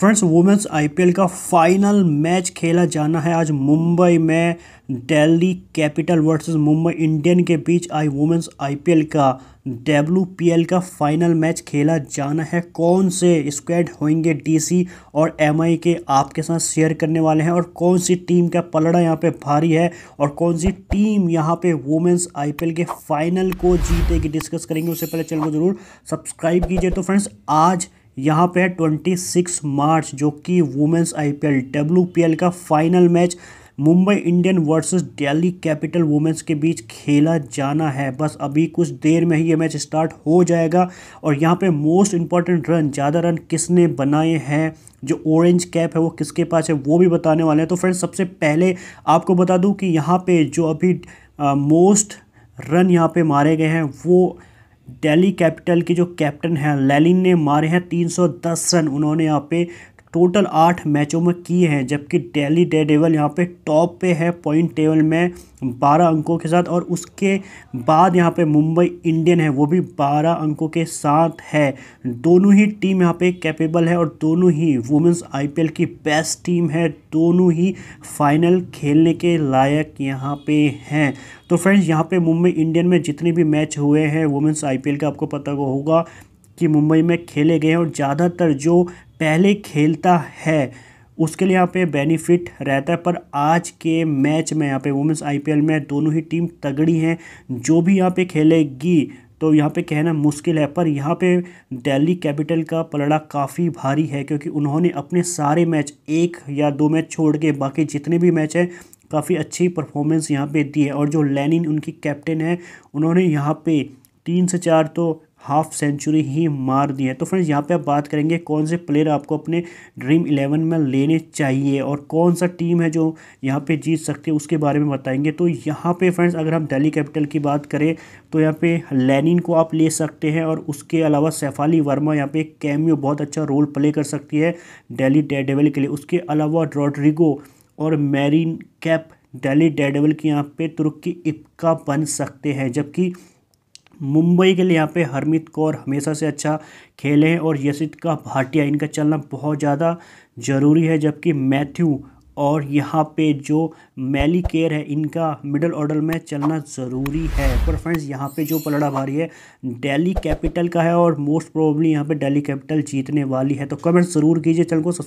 friends women's IPL का final match खेला जाना है आज मुंबई में Delhi capital versus Mumbai Indian के बीच आई वुमेंस आईपीएल का डब्ल्यू का फाइनल मैच खेला जाना है कौन से स्क्वाड होंगे डीसी और एमआई के आपके साथ शेयर करने वाले हैं और कौन सी टीम का पलड़ा यहाँ पे भारी है और कौन सी टीम यहाँ पे वुमेंस आईपीएल के फाइनल को जीतेगी डिस्कस करेंगे उससे पहले चैनल को जरूर सब्सक्राइब कीजिए तो फ्रेंड्स आज यहाँ पे है ट्वेंटी सिक्स मार्च जो कि वुमेंस आईपीएल डब्ल्यूपीएल का final match Mumbai Indian versus Delhi capital women's के बीच खेला जाना है बस अभी कुछ देर में ही ये मैच स्टार्ट हो जाएगा और यहाँ पे मोस्ट इंपॉर्टेंट रन ज़्यादा रन किसने बनाए हैं जो ऑरेंज कैप है वो किसके पास है वो भी बताने वाले हैं तो फ्रेंड्स सबसे पहले आपको बता दूँ कि यहाँ पर जो अभी मोस्ट रन यहाँ पे मारे गए हैं वो दिल्ली कैपिटल के जो कैप्टन हैं लेलिन ने मारे हैं 310 रन उन्होंने यहाँ पे टोटल आठ मैचों में किए हैं जबकि डेली डे डेवल यहाँ पे टॉप पे है पॉइंट टेबल में बारह अंकों के साथ और उसके बाद यहाँ पे मुंबई इंडियन है वो भी बारह अंकों के साथ है दोनों ही टीम यहाँ पे कैपेबल है और दोनों ही वुमेंस आईपीएल की बेस्ट टीम है दोनों ही फाइनल खेलने के लायक यहाँ पे हैं तो फ्रेंड्स यहाँ पे मुंबई इंडियन में जितने भी मैच हुए हैं वुमेंस आई का आपको पता होगा कि मुंबई में खेले गए हैं और ज़्यादातर जो पहले खेलता है उसके लिए यहाँ पे बेनिफिट रहता है पर आज के मैच में यहाँ पे वुमेंस आईपीएल में दोनों ही टीम तगड़ी हैं जो भी यहाँ पे खेलेगी तो यहाँ पे कहना मुश्किल है पर यहाँ पे दिल्ली कैपिटल का पलड़ा काफ़ी भारी है क्योंकि उन्होंने अपने सारे मैच एक या दो मैच छोड़ के बाकी जितने भी मैच हैं काफ़ी अच्छी परफॉर्मेंस यहाँ पे दी है और जो लेनिन उनकी कैप्टन है उन्होंने यहाँ पे तीन से चार तो हाफ सेंचुरी ही मार दी है तो फ्रेंड्स यहाँ पे आप बात करेंगे कौन से प्लेयर आपको अपने ड्रीम इलेवन में लेने चाहिए और कौन सा टीम है जो यहाँ पे जीत सकती है उसके बारे में बताएंगे तो यहाँ पे फ्रेंड्स अगर हम दिल्ली कैपिटल की बात करें तो यहाँ पे लेनिन को आप ले सकते हैं और उसके अलावा सैफाली वर्मा यहाँ पे कैमियो बहुत अच्छा रोल प्ले कर सकती है डेली डेडेवल के लिए उसके अलावा रॉड्रिगो और मैरिन कैप डेली डेडेवल की यहाँ पर तुर्क की इपका बन सकते हैं जबकि मुंबई के लिए यहाँ पे हरमित कौर हमेशा से अच्छा खेले हैं और यशित का भाटिया इनका चलना बहुत ज़्यादा ज़रूरी है जबकि मैथ्यू और यहाँ पे जो मैली केयर है इनका मिडल ऑर्डर में चलना ज़रूरी है पर फ्रेंड्स यहाँ पे जो पलड़ा भारी है दिल्ली कैपिटल का है और मोस्ट प्रोबली यहाँ पे दिल्ली कैपिटल जीतने वाली है तो कमेंट ज़रूर कीजिए चैनल को